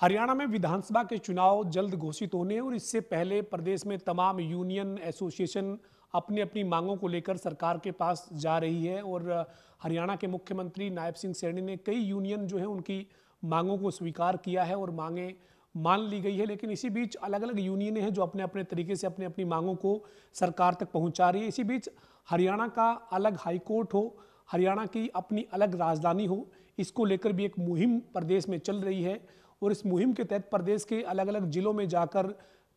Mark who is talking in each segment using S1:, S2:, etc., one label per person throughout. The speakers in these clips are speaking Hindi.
S1: हरियाणा में विधानसभा के चुनाव जल्द घोषित होने और इससे पहले प्रदेश में तमाम यूनियन एसोसिएशन अपनी अपनी मांगों को लेकर सरकार के पास जा रही है और हरियाणा के मुख्यमंत्री नायब सिंह सैनी ने कई यूनियन जो है उनकी मांगों को स्वीकार किया है और मांगे मान ली गई है लेकिन इसी बीच अलग अलग यूनियन हैं जो अपने अपने तरीके से अपनी अपनी मांगों को सरकार तक पहुंचा रही है इसी बीच हरियाणा का अलग हाईकोर्ट हो हरियाणा की अपनी अलग राजधानी हो इसको लेकर भी एक मुहिम प्रदेश में चल रही है और इस मुहिम के तहत प्रदेश के अलग अलग ज़िलों में जाकर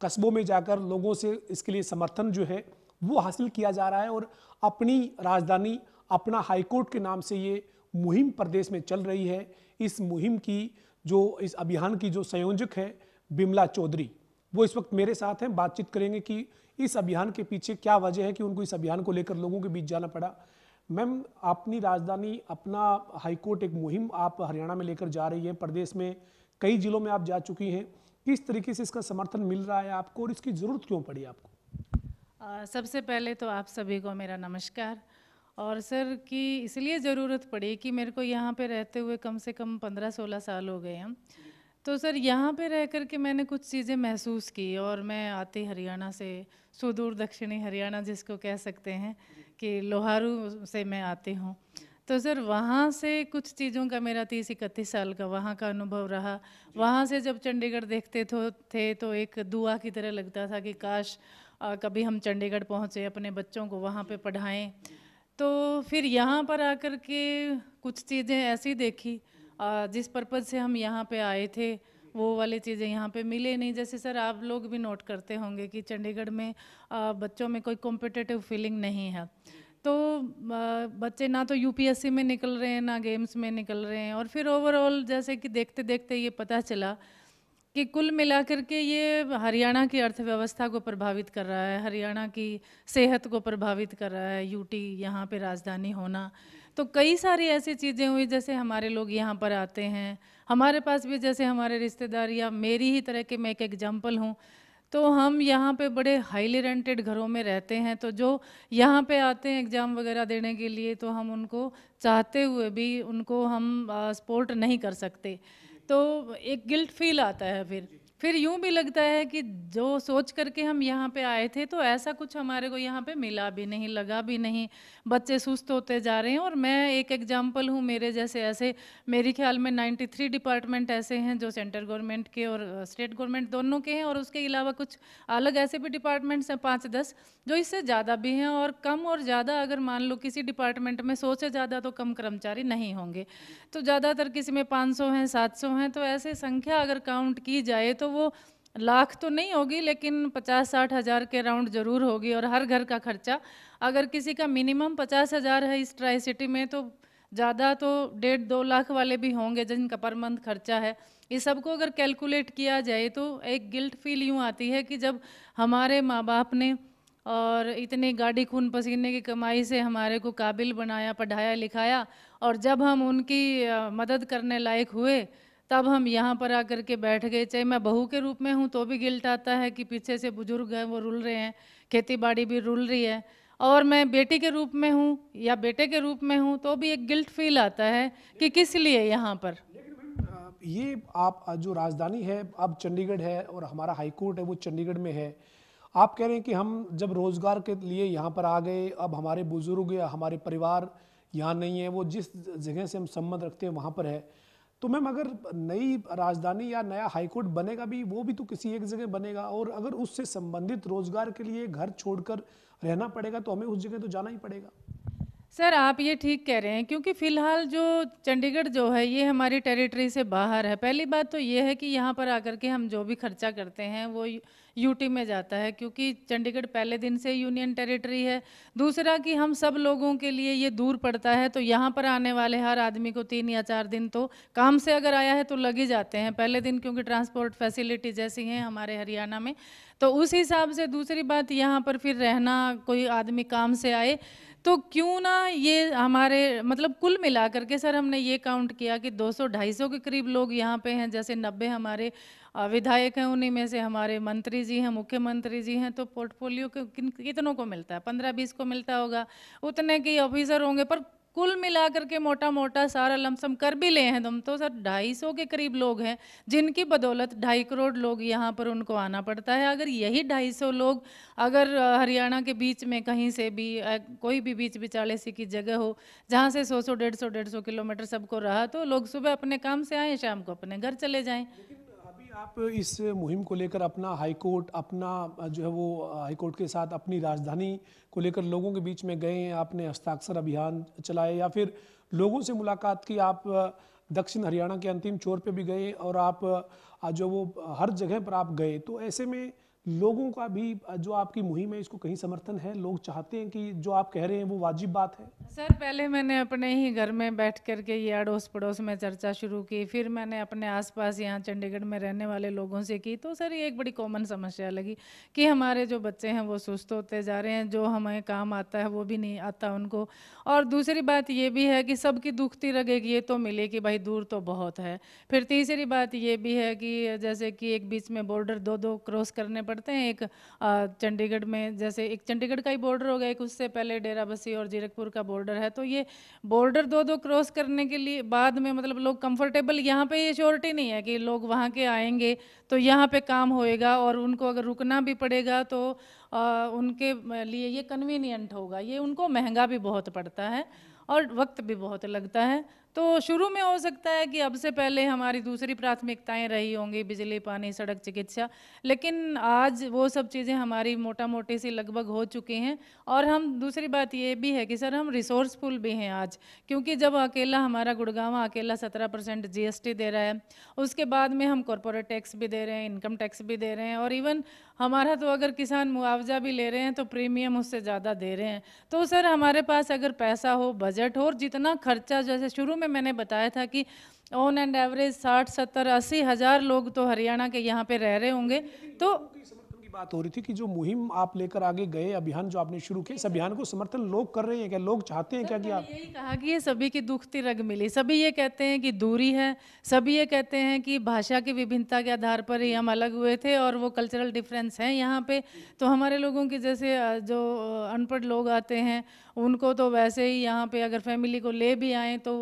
S1: कस्बों में जाकर लोगों से इसके लिए समर्थन जो है वो हासिल किया जा रहा है और अपनी राजधानी अपना हाईकोर्ट के नाम से ये मुहिम प्रदेश में चल रही है इस मुहिम की जो इस अभियान की जो संयोजक है बिमला चौधरी वो इस वक्त मेरे साथ हैं बातचीत करेंगे कि इस अभियान के पीछे क्या वजह है कि उनको इस अभियान को लेकर लोगों के बीच जाना पड़ा मैम अपनी राजधानी अपना हाईकोर्ट एक मुहिम आप हरियाणा में लेकर जा रही है प्रदेश में कई जिलों में आप जा चुकी हैं किस तरीके से इसका समर्थन मिल रहा है आपको और इसकी ज़रूरत क्यों पड़ी आपको
S2: आ, सबसे पहले तो आप सभी को मेरा नमस्कार और सर कि इसलिए ज़रूरत पड़ी कि मेरे को यहाँ पे रहते हुए कम से कम पंद्रह सोलह साल हो गए हैं तो सर यहाँ पे रह कर के मैंने कुछ चीज़ें महसूस की और मैं आती हरियाणा से सुदूर दक्षिणी हरियाणा जिसको कह सकते हैं कि लोहारू से मैं आती हूँ तो सर वहाँ से कुछ चीज़ों का मेरा तीस इकतीस साल का वहाँ का अनुभव रहा वहाँ से जब चंडीगढ़ देखते तो थे तो एक दुआ की तरह लगता था कि काश आ, कभी हम चंडीगढ़ पहुँचे अपने बच्चों को वहाँ पे पढ़ाएं तो फिर यहाँ पर आकर के कुछ चीज़ें ऐसी देखी आ, जिस पर्पज़ से हम यहाँ पे आए थे वो वाली चीज़ें यहाँ पे मिले नहीं जैसे सर आप लोग भी नोट करते होंगे कि चंडीगढ़ में आ, बच्चों में कोई कॉम्पिटेटिव फीलिंग नहीं है तो बच्चे ना तो यूपीएससी में निकल रहे हैं ना गेम्स में निकल रहे हैं और फिर ओवरऑल जैसे कि देखते देखते ये पता चला कि कुल मिलाकर के ये हरियाणा की अर्थव्यवस्था को प्रभावित कर रहा है हरियाणा की सेहत को प्रभावित कर रहा है यूटी यहाँ पे राजधानी होना तो कई सारी ऐसी चीज़ें हुई जैसे हमारे लोग यहाँ पर आते हैं हमारे पास भी जैसे हमारे रिश्तेदार या मेरी ही तरह के मैं एक एग्जाम्पल हूँ तो हम यहाँ पे बड़े हाईली रेंटेड घरों में रहते हैं तो जो यहाँ पे आते हैं एग्ज़ाम वगैरह देने के लिए तो हम उनको चाहते हुए भी उनको हम सपोर्ट नहीं कर सकते तो एक गिल्ट फील आता है फिर फिर यूं भी लगता है कि जो सोच करके हम यहाँ पे आए थे तो ऐसा कुछ हमारे को यहाँ पे मिला भी नहीं लगा भी नहीं बच्चे सुस्त होते जा रहे हैं और मैं एक एग्जांपल हूँ मेरे जैसे ऐसे मेरे ख्याल में 93 डिपार्टमेंट ऐसे हैं जो सेंट्रल गवर्नमेंट के और स्टेट गवर्नमेंट दोनों के हैं और उसके अलावा कुछ अलग ऐसे भी डिपार्टमेंट्स हैं पाँच दस जो इससे ज़्यादा भी हैं और कम और ज़्यादा अगर मान लो किसी डिपार्टमेंट में सौ से ज़्यादा तो कम कर्मचारी नहीं होंगे तो ज़्यादातर किसी में पाँच हैं सात हैं तो ऐसे संख्या अगर काउंट की जाए तो वो लाख तो नहीं होगी लेकिन पचास साठ हज़ार के राउंड ज़रूर होगी और हर घर का खर्चा अगर किसी का मिनिमम पचास हज़ार है इस ट्राई सिटी में तो ज़्यादा तो डेढ़ दो लाख वाले भी होंगे जिनका पर मंथ खर्चा है ये सबको अगर कैलकुलेट किया जाए तो एक गिल्ट फील यूँ आती है कि जब हमारे माँ बाप ने और इतनी गाड़ी खून पसीने की कमाई से हमारे को काबिल बनाया पढ़ाया लिखाया और जब हम उनकी मदद करने लायक हुए तब हम यहाँ पर आकर के बैठ गए चाहे मैं बहू के रूप में हूँ तो भी गिल्ट आता है कि पीछे से बुजुर्ग हैं वो रुल रहे हैं खेती बाड़ी भी रुल रही है और मैं बेटी के रूप में हूँ या बेटे के रूप में हूँ तो भी एक गिल्ट फील आता है कि किस लिए यहाँ पर ये आप
S1: जो राजधानी है अब चंडीगढ़ है और हमारा हाईकोर्ट है वो चंडीगढ़ में है आप कह रहे हैं कि हम जब रोज़गार के लिए यहाँ पर आ गए अब हमारे बुज़ुर्ग या हमारे परिवार यहाँ नहीं है वो जिस जगह से हम संबंध रखते हैं वहाँ पर है तो मैम अगर नई राजधानी या नया हाईकोर्ट बनेगा भी वो भी तो किसी एक जगह बनेगा और अगर उससे संबंधित रोजगार के लिए घर छोड़कर रहना पड़ेगा तो हमें उस जगह तो जाना ही पड़ेगा
S2: सर आप ये ठीक कह रहे हैं क्योंकि फ़िलहाल जो चंडीगढ़ जो है ये हमारी टेरिटरी से बाहर है पहली बात तो ये है कि यहाँ पर आकर के हम जो भी खर्चा करते हैं वो यूटी में जाता है क्योंकि चंडीगढ़ पहले दिन से यूनियन टेरिटरी है दूसरा कि हम सब लोगों के लिए ये दूर पड़ता है तो यहाँ पर आने वाले हर आदमी को तीन या चार दिन तो काम से अगर आया है तो लग ही जाते हैं पहले दिन क्योंकि ट्रांसपोर्ट फैसिलिटी जैसी हैं हमारे हरियाणा में तो उस हिसाब से दूसरी बात यहाँ पर फिर रहना कोई आदमी काम से आए तो क्यों ना ये हमारे मतलब कुल मिलाकर के सर हमने ये काउंट किया कि 200-250 के करीब लोग यहाँ पे हैं जैसे 90 हमारे विधायक हैं उन्हीं में से हमारे मंत्री जी हैं मुख्यमंत्री जी हैं तो पोर्टफोलियो कितनों को मिलता है पंद्रह बीस को मिलता होगा उतने के ऑफिसर होंगे पर कुल मिलाकर के मोटा मोटा सारा लमसम कर भी ले हैं तुम तो सर ढाई सौ के करीब लोग हैं जिनकी बदौलत ढाई करोड़ लोग यहाँ पर उनको आना पड़ता है अगर यही ढाई सौ लोग अगर हरियाणा के बीच में कहीं से भी कोई भी बीच बिचाले सी की जगह हो जहाँ से सौ सौ डेढ़ सौ डेढ़ सौ किलोमीटर सबको रहा तो लोग सुबह अपने काम से आए शाम को अपने घर चले जाएँ
S1: आप इस मुहिम को लेकर अपना हाईकोर्ट अपना जो है वो हाईकोर्ट के साथ अपनी राजधानी को लेकर लोगों के बीच में गए हैं आपने हस्ताक्षर अभियान चलाए या फिर लोगों से मुलाकात की आप दक्षिण हरियाणा के अंतिम चोर पे भी गए और आप जो वो हर जगह पर आप गए तो ऐसे में लोगों का भी जो आपकी मुहिम है इसको कहीं समर्थन है लोग चाहते हैं कि जो आप कह रहे हैं वो वाजिब बात है
S2: सर पहले मैंने अपने ही घर में बैठ कर के ये अड़ोस पड़ोस में चर्चा शुरू की फिर मैंने अपने आसपास यहाँ चंडीगढ़ में रहने वाले लोगों से की तो सर ये एक बड़ी कॉमन समस्या लगी कि हमारे जो बच्चे हैं वो सुस्त होते जा रहे हैं जो हमें काम आता है वो भी नहीं आता उनको और दूसरी बात ये भी है कि सबकी दुखती लगेगी ये तो मिले कि भाई दूर तो बहुत है फिर तीसरी बात ये भी है कि जैसे कि एक बीच में बॉर्डर दो दो क्रॉस करने पड़े पड़ते हैं एक चंडीगढ़ में जैसे एक चंडीगढ़ का ही बॉर्डर हो गया एक उससे पहले डेरा बसी और जीरकपुर का बॉर्डर है तो ये बॉर्डर दो दो क्रॉस करने के लिए बाद में मतलब लोग कंफर्टेबल यहाँ पे ये श्योरिटी नहीं है कि लोग वहाँ के आएंगे तो यहाँ पे काम होएगा और उनको अगर रुकना भी पड़ेगा तो आ, उनके लिए ये कन्वीनियंट होगा ये उनको महंगा भी बहुत पड़ता है और वक्त भी बहुत लगता है तो शुरू में हो सकता है कि अब से पहले हमारी दूसरी प्राथमिकताएं रही होंगी बिजली पानी सड़क चिकित्सा लेकिन आज वो सब चीज़ें हमारी मोटा मोटे से लगभग हो चुकी हैं और हम दूसरी बात ये भी है कि सर हम रिसोर्सफुल भी हैं आज क्योंकि जब अकेला हमारा गुड़गावा अकेला सत्रह परसेंट जी दे रहा है उसके बाद में हम कॉरपोरेट टैक्स भी दे रहे हैं इनकम टैक्स भी दे रहे हैं और इवन हमारा तो अगर किसान मुआवजा भी ले रहे हैं तो प्रीमियम उससे ज़्यादा दे रहे हैं तो सर हमारे पास अगर पैसा हो बजट हो और जितना खर्चा जैसे शुरू में मैंने बताया था कि ऑन एंड एवरेज साठ सत्तर अस्सी हज़ार लोग तो हरियाणा के यहाँ पे रह रहे होंगे तो
S1: बात हो रही थी कि जो मुहिम आप लेकर आगे गए अभियान जो आपने शुरू किया इस अभियान को समर्थन लोग कर रहे हैं क्या लोग चाहते हैं क्या कि आप यही
S2: कहा कि ये सभी की दुखती रग मिली सभी ये कहते हैं कि दूरी है सभी ये कहते हैं कि भाषा की विभिन्नता के आधार पर ही हम अलग हुए थे और वो कल्चरल डिफरेंस हैं यहाँ पे तो हमारे लोगों के जैसे जो अनपढ़ लोग आते हैं उनको तो वैसे ही यहाँ पे अगर फैमिली को ले भी आएँ तो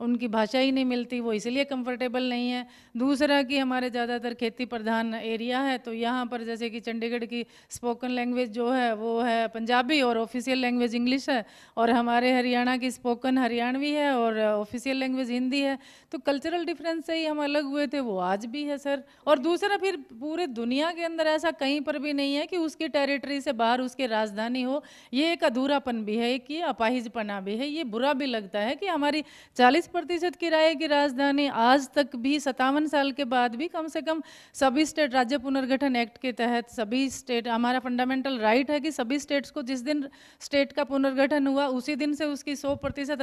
S2: उनकी भाषा ही नहीं मिलती वो इसलिए कंफर्टेबल नहीं है दूसरा कि हमारे ज़्यादातर खेती प्रधान एरिया है तो यहाँ पर जैसे कि चंडीगढ़ की स्पोकन लैंग्वेज जो है वो है पंजाबी और ऑफिशियल लैंग्वेज इंग्लिश है और हमारे हरियाणा की स्पोकन हरियाणवी है और ऑफिशियल लैंग्वेज हिंदी है तो कल्चरल डिफरेंस से ही हम अलग हुए थे वो आज भी है सर और दूसरा फिर पूरे दुनिया के अंदर ऐसा कहीं पर भी नहीं है कि उसकी टेरिटरी से बाहर उसकी राजधानी हो ये एक अधूरापन भी है एक कि अपाहिजपना भी है ये बुरा भी लगता है कि हमारी 40 प्रतिशत किराए की राजधानी आज तक भी सतावन साल के बाद भी कम से कम सभी स्टेट राज्य पुनर्गठन एक्ट के तहत सभी स्टेट हमारा फंडामेंटल राइट है कि सभी स्टेट्स को जिस दिन स्टेट का पुनर्गठन हुआ उसी दिन से उसकी सौ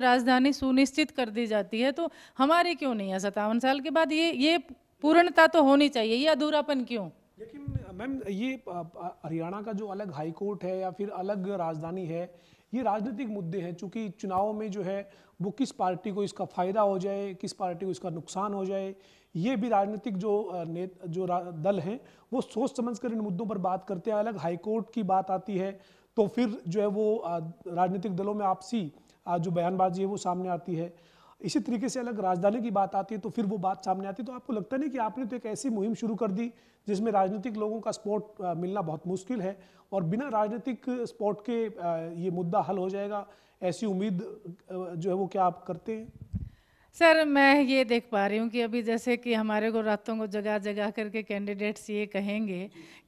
S2: राजधानी सुनिश्चित कर दी जाती है तो हमारी क्यों नहीं है सतावन साल के बाद ये ये पूर्णता तो होनी चाहिए ये अधूरापन क्यों
S1: लेकिन मैम ये हरियाणा का जो अलग हाई कोर्ट है या फिर अलग राजधानी है ये राजनीतिक मुद्दे हैं चूँकि चुनाव में जो है वो किस पार्टी को इसका फ़ायदा हो जाए किस पार्टी को इसका नुकसान हो जाए ये भी राजनीतिक जो ने जो दल हैं वो सोच समझ कर इन मुद्दों पर बात करते हैं अलग हाईकोर्ट की बात आती है तो फिर जो है वो राजनीतिक दलों में आपसी जो बयानबाजी है वो सामने आती है इसी तरीके से अलग राजधानी की बात आती है तो फिर वो बात सामने आती है तो आपको लगता नहीं कि आपने तो एक ऐसी मुहिम शुरू कर दी जिसमें राजनीतिक लोगों का सपोर्ट मिलना बहुत मुश्किल है और बिना राजनीतिक सपोर्ट के ये मुद्दा हल हो जाएगा ऐसी उम्मीद जो है वो क्या आप
S2: करते हैं सर मैं ये देख पा रही हूँ कि अभी जैसे कि हमारे को रातों को जगा जगा करके कैंडिडेट्स ये कहेंगे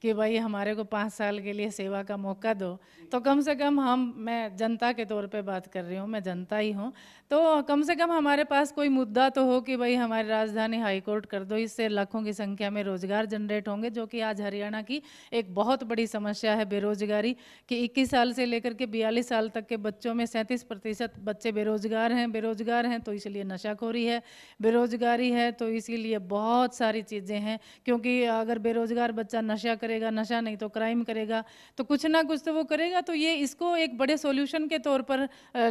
S2: कि भाई हमारे को पाँच साल के लिए सेवा का मौका दो तो कम से कम हम मैं जनता के तौर पे बात कर रही हूँ मैं जनता ही हूँ तो कम से कम हमारे पास कोई मुद्दा तो हो कि भाई हमारी राजधानी हाईकोर्ट कर दो इससे लाखों की संख्या में रोजगार जनरेट होंगे जो कि आज हरियाणा की एक बहुत बड़ी समस्या है बेरोजगारी कि 21 साल से लेकर के 42 साल तक के बच्चों में सैंतीस प्रतिशत बच्चे बेरोजगार हैं बेरोजगार हैं तो इसलिए नशाखोरी है बेरोजगारी है तो इसीलिए बहुत सारी चीज़ें हैं क्योंकि अगर बेरोजगार बच्चा नशा करेगा नशा नहीं तो क्राइम करेगा तो कुछ ना कुछ तो वो करेगा तो ये इसको एक बड़े सोल्यूशन के तौर पर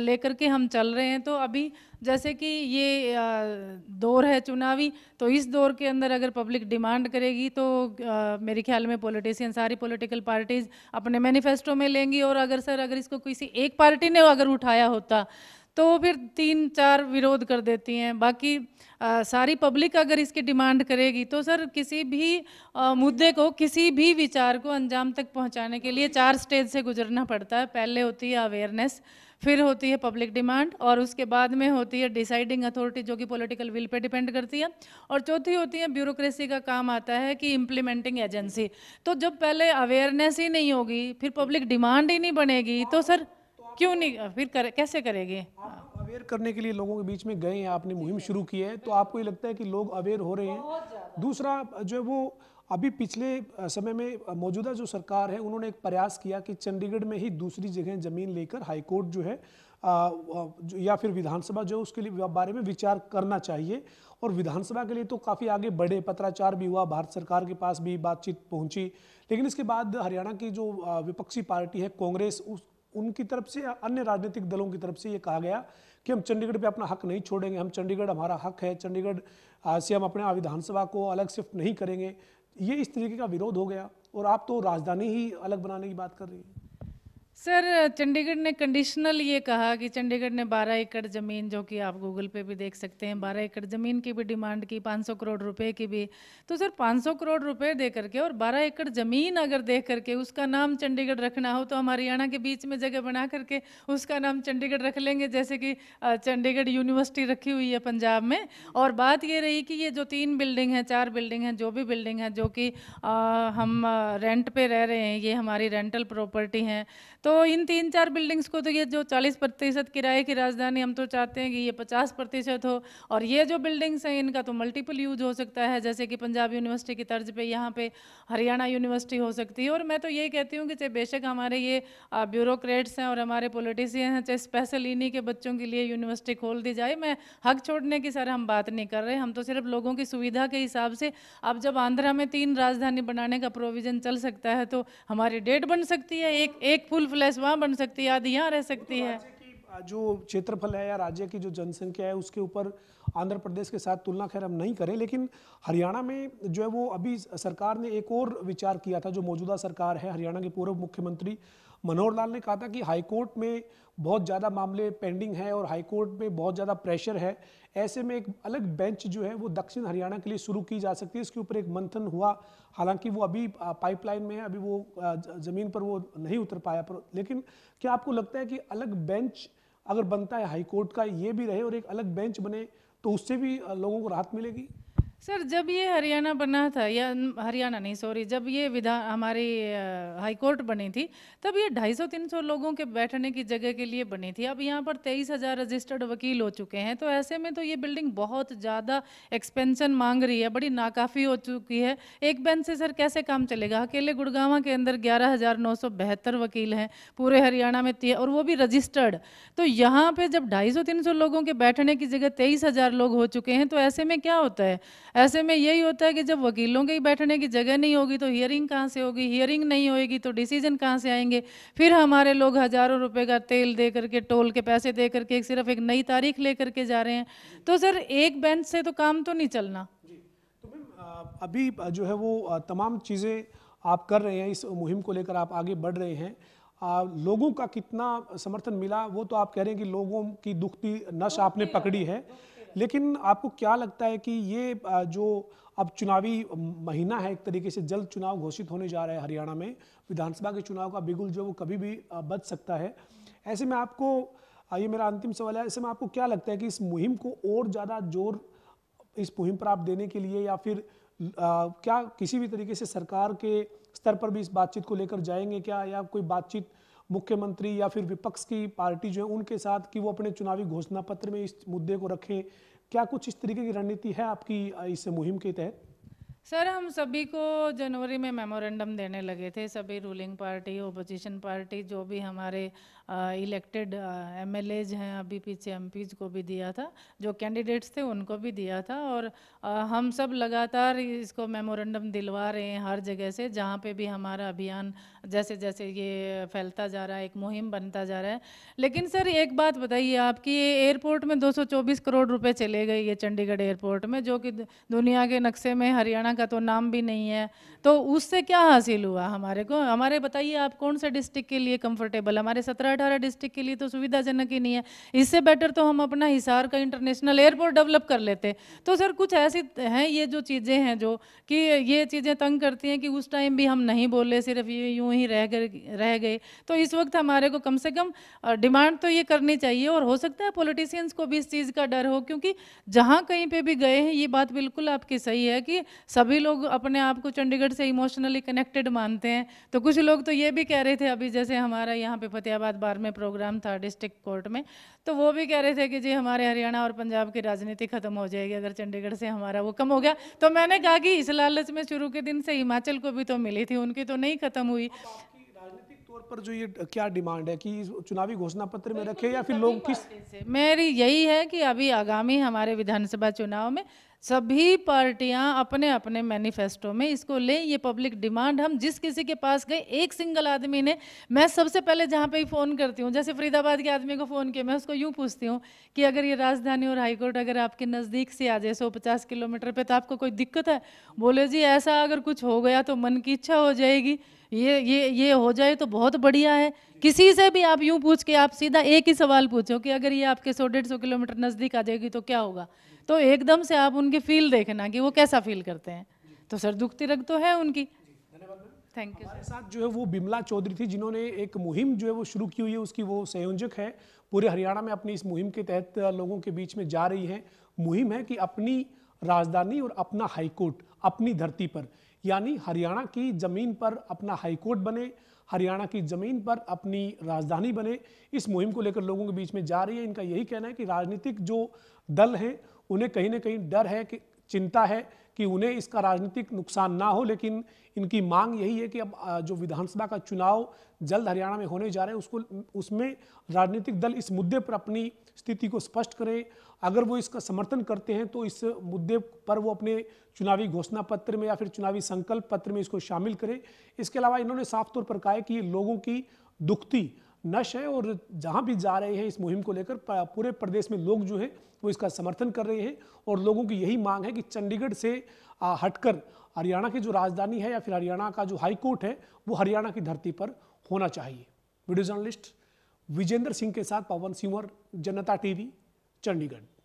S2: लेकर के हम चल रहे हैं तो अभी जैसे कि ये दौर है चुनावी तो इस दौर के अंदर अगर पब्लिक डिमांड करेगी तो मेरे ख्याल में पॉलिटिशियन सारी पॉलिटिकल पार्टीज़ अपने मैनिफेस्टो में लेंगी और अगर सर अगर इसको किसी एक पार्टी ने अगर उठाया होता तो फिर तीन चार विरोध कर देती हैं बाकी आ, सारी पब्लिक अगर इसकी डिमांड करेगी तो सर किसी भी आ, मुद्दे को किसी भी विचार को अंजाम तक पहुंचाने के लिए चार स्टेज से गुजरना पड़ता है पहले होती है अवेयरनेस फिर होती है पब्लिक डिमांड और उसके बाद में होती है डिसाइडिंग अथॉरिटी जो कि पॉलिटिकल विल पे डिपेंड करती है और चौथी होती है ब्यूरोक्रेसी का काम आता है कि इम्प्लीमेंटिंग एजेंसी तो जब पहले अवेयरनेस ही नहीं होगी फिर पब्लिक डिमांड ही नहीं बनेगी तो सर तो क्यों नहीं फिर कर, कैसे करेगी अवेयर करने के लिए
S1: लोगों के बीच में गए हैं आपने मुहिम शुरू की है तो आपको ये लगता है कि लोग अवेयर हो रहे हैं दूसरा जो है वो अभी पिछले समय में मौजूदा जो सरकार है उन्होंने एक प्रयास किया कि चंडीगढ़ में ही दूसरी जगह ज़मीन लेकर हाईकोर्ट जो है आ, जो, या फिर विधानसभा जो है उसके लिए बारे में विचार करना चाहिए और विधानसभा के लिए तो काफ़ी आगे बढ़े पत्राचार भी हुआ भारत सरकार के पास भी बातचीत पहुंची लेकिन इसके बाद हरियाणा की जो विपक्षी पार्टी है कांग्रेस उस उनकी तरफ से अन्य राजनीतिक दलों की तरफ से ये कहा गया कि हम चंडीगढ़ पे अपना हक नहीं छोड़ेंगे हम चंडीगढ़ हमारा हक है चंडीगढ़ से हम अपने विधानसभा को अलग शिफ्ट नहीं करेंगे ये इस तरीके का विरोध हो गया और आप तो राजधानी ही अलग बनाने की बात कर रही हैं
S2: सर चंडीगढ़ ने कंडीशनल ये कहा कि चंडीगढ़ ने 12 एकड़ ज़मीन जो कि आप गूगल पे भी देख सकते हैं 12 एकड़ ज़मीन की भी डिमांड की 500 करोड़ रुपए की भी तो सर 500 करोड़ रुपए दे करके और 12 एकड़ ज़मीन अगर दे करके उसका नाम चंडीगढ़ रखना हो तो हम हरियाणा के बीच में जगह बना करके उसका नाम चंडीगढ़ रख लेंगे जैसे कि चंडीगढ़ यूनिवर्सिटी रखी हुई है पंजाब में और बात ये रही कि ये जो तीन बिल्डिंग है चार बिल्डिंग है जो भी बिल्डिंग है जो कि हम रेंट पर रह रहे हैं ये हमारी रेंटल प्रॉपर्टी हैं तो इन तीन चार बिल्डिंग्स को तो ये जो 40 प्रतिशत किराए की राजधानी हम तो चाहते हैं कि ये 50 प्रतिशत हो और ये जो बिल्डिंग्स हैं इनका तो मल्टीपल यूज हो सकता है जैसे कि पंजाब यूनिवर्सिटी की तर्ज पे यहाँ पे हरियाणा यूनिवर्सिटी हो सकती है और मैं तो यही कहती हूँ कि चाहे बेशक हमारे ये ब्यूरोक्रेट्स हैं और हमारे पोलिटिशियन हैं चाहे स्पेशल इन्हीं के बच्चों के लिए यूनिवर्सिटी खोल दी जाए मैं हक छोड़ने की सर हम बात नहीं कर रहे हम तो सिर्फ लोगों की सुविधा के हिसाब से अब जब आंध्रा में तीन राजधानी बनाने का प्रोविज़न चल सकता है तो हमारी डेट बन सकती है एक एक पुल फ्लैश वहाँ बन सकती है आधी यहाँ रह सकती तो है
S1: जो क्षेत्रफल है या राज्य की जो जनसंख्या है उसके ऊपर आंध्र प्रदेश के साथ तुलना खैर हम नहीं करें लेकिन हरियाणा में जो है वो अभी सरकार ने एक और विचार किया था जो मौजूदा सरकार है हरियाणा के पूर्व मुख्यमंत्री मनोहर लाल ने कहा था कि हाईकोर्ट में बहुत ज़्यादा मामले पेंडिंग हैं और हाईकोर्ट में बहुत ज़्यादा प्रेशर है ऐसे में एक अलग बेंच जो है वो दक्षिण हरियाणा के लिए शुरू की जा सकती है इसके ऊपर एक मंथन हुआ हालांकि वो अभी पाइपलाइन में है अभी वो ज़मीन पर वो नहीं उतर पाया पर लेकिन क्या आपको लगता है कि अलग बेंच अगर बनता है हाईकोर्ट का ये भी रहे और एक अलग बेंच बने तो उससे भी लोगों को राहत मिलेगी
S2: सर जब ये हरियाणा बना था या हरियाणा नहीं सॉरी जब ये विधान हमारी हाई कोर्ट बनी थी तब ये 250-300 लोगों के बैठने की जगह के लिए बनी थी अब यहाँ पर तेईस हज़ार रजिस्टर्ड वकील हो चुके हैं तो ऐसे में तो ये बिल्डिंग बहुत ज़्यादा एक्सपेंशन मांग रही है बड़ी नाकाफ़ी हो चुकी है एक बेंच से सर कैसे काम चलेगा अकेले गुड़गावा के अंदर ग्यारह वकील हैं पूरे हरियाणा में और वो भी रजिस्टर्ड तो यहाँ पर जब ढाई सौ लोगों के बैठने की जगह तेईस लोग हो चुके हैं तो ऐसे में क्या होता है ऐसे में यही होता है कि जब वकीलों के ही बैठने की जगह नहीं होगी तो हियरिंग कहाँ से होगी हियरिंग नहीं होगी तो डिसीजन कहाँ से आएंगे फिर हमारे लोग हज़ारों रुपये का तेल दे करके टोल के पैसे दे करके एक सिर्फ एक नई तारीख ले करके जा रहे हैं तो सर एक बेंच से तो काम तो नहीं चलना तो
S1: अभी जो है वो तमाम चीज़ें आप कर रहे हैं इस मुहिम को लेकर आप आगे बढ़ रहे हैं आ, लोगों का कितना समर्थन मिला वो तो आप कह रहे हैं कि लोगों की दुखती नश आपने पकड़ी है लेकिन आपको क्या लगता है कि ये जो अब चुनावी महीना है एक तरीके से जल्द चुनाव घोषित होने जा रहा है हरियाणा में विधानसभा के चुनाव का बिगुल जो वो कभी भी बच सकता है ऐसे में आपको ये मेरा अंतिम सवाल है ऐसे में आपको क्या लगता है कि इस मुहिम को और ज़्यादा जोर इस मुहिम पर आप देने के लिए या फिर आ, क्या किसी भी तरीके से सरकार के स्तर पर भी इस बातचीत को लेकर जाएंगे क्या या कोई बातचीत मुख्यमंत्री या फिर विपक्ष की पार्टी जो है उनके साथ कि वो अपने चुनावी घोषणा पत्र में इस मुद्दे को रखें क्या कुछ इस तरीके की रणनीति है आपकी इस मुहिम के तहत
S2: सर हम सभी को जनवरी में मेमोरेंडम देने लगे थे सभी रूलिंग पार्टी ओपोजिशन पार्टी जो भी हमारे इलेक्टेड एम एल हैं अभी पीछे एम को भी दिया था जो कैंडिडेट्स थे उनको भी दिया था और आ, हम सब लगातार इसको मेमोरेंडम दिलवा रहे हैं हर जगह से जहाँ पे भी हमारा अभियान जैसे जैसे ये फैलता जा रहा है एक मुहिम बनता जा रहा है लेकिन सर एक बात बताइए आपकी एयरपोर्ट में दो करोड़ रुपये चले गए ये चंडीगढ़ एयरपोर्ट में जो कि दुनिया के नक्शे में हरियाणा का तो नाम भी नहीं है तो उससे क्या हासिल हुआ हमारे को हमारे बताइए आप कौन से डिस्ट्रिक्ट के लिए कंफर्टेबल हमारे सत्रह अठारह डिस्ट्रिक्ट के लिए तो सुविधाजनक ही नहीं है इससे बेटर तो हम अपना हिसार का इंटरनेशनल एयरपोर्ट डेवलप कर लेते तो सर कुछ ऐसी हैं ये जो चीज़ें हैं जो कि ये चीज़ें तंग करती हैं कि उस टाइम भी हम नहीं बोले सिर्फ ये यूँ ही रह गए रह गए तो इस वक्त हमारे को कम से कम डिमांड तो ये करनी चाहिए और हो सकता है पॉलिटिशियंस को भी इस चीज़ का डर हो क्योंकि जहाँ कहीं पर भी गए हैं ये बात बिल्कुल आपकी सही है कि सब सभी लोग अपने आप को चंडीगढ़ से इमोशनली कनेक्टेड मानते हैं तो कुछ लोग तो ये भी कह रहे थे अभी जैसे हमारा यहाँ पे फतेहाबाद बार में प्रोग्राम था डिस्ट्रिक्ट कोर्ट में तो वो भी कह रहे थे कि जी हमारे हरियाणा और पंजाब की राजनीति ख़त्म हो जाएगी अगर चंडीगढ़ से हमारा वो कम हो गया तो मैंने कहा कि इस लालच में शुरू के दिन से हिमाचल को भी तो मिली थी उनकी तो नहीं ख़त्म हुई तौर पर जो ये क्या डिमांड है कि चुनावी घोषणा पत्र में रखे या फिर लोग किस मेरी यही है कि अभी आगामी हमारे विधानसभा चुनाव में सभी पार्टियां अपने अपने मैनिफेस्टो में इसको लें ये पब्लिक डिमांड हम जिस किसी के पास गए एक सिंगल आदमी ने मैं सबसे पहले जहाँ पे ही फ़ोन करती हूँ जैसे फरीदाबाद के आदमी को फ़ोन किया मैं उसको यूँ पूछती हूँ कि अगर ये राजधानी और हाईकोर्ट अगर आपके नज़दीक से आ जाए सौ पचास किलोमीटर पर तो आपको कोई दिक्कत है बोले जी ऐसा अगर कुछ हो गया तो मन की इच्छा हो जाएगी ये ये ये हो जाए तो बहुत बढ़िया है किसी से भी आप यूँ पूछ के आप सीधा एक ही सवाल पूछो कि अगर ये आपके सौ डेढ़ सौ किलोमीटर नज़दीक आ जाएगी तो क्या होगा तो एकदम से आप उनके फील देखना कि वो कैसा फील करते हैं तो सर दुख तिरक तो है उनकी थैंक यू हमारे
S1: साथ जो है वो बिमला चौधरी थी जिन्होंने एक मुहिम जो है वो शुरू की हुई है उसकी वो संयोजक है पूरे हरियाणा में अपनी इस मुहिम के तहत लोगों के बीच में जा रही है मुहिम है कि अपनी राजधानी और अपना हाईकोर्ट अपनी धरती पर यानी हरियाणा की ज़मीन पर अपना हाईकोर्ट बने हरियाणा की ज़मीन पर अपनी राजधानी बने इस मुहिम को लेकर लोगों के बीच में जा रही है इनका यही कहना है कि राजनीतिक जो दल हैं उन्हें कहीं ना कहीं डर है कि चिंता है कि उन्हें इसका राजनीतिक नुकसान ना हो लेकिन इनकी मांग यही है कि अब जो विधानसभा का चुनाव जल्द हरियाणा में होने जा रहे हैं उसको उसमें राजनीतिक दल इस मुद्दे पर अपनी स्थिति को स्पष्ट करें अगर वो इसका समर्थन करते हैं तो इस मुद्दे पर वो अपने चुनावी घोषणा पत्र में या फिर चुनावी संकल्प पत्र में इसको शामिल करें इसके अलावा इन्होंने साफ तौर पर कहा है कि ये लोगों की दुखती नश है और जहाँ भी जा रहे हैं इस मुहिम को लेकर पूरे प्रदेश में लोग जो है वो इसका समर्थन कर रहे हैं और लोगों की यही मांग है कि चंडीगढ़ से हटकर हरियाणा की जो राजधानी है या फिर हरियाणा का जो हाई कोर्ट है वो हरियाणा की धरती पर होना चाहिए वीडियो जर्नलिस्ट विजेंद्र सिंह के साथ पवन सिंह जनता टीवी चंडीगढ़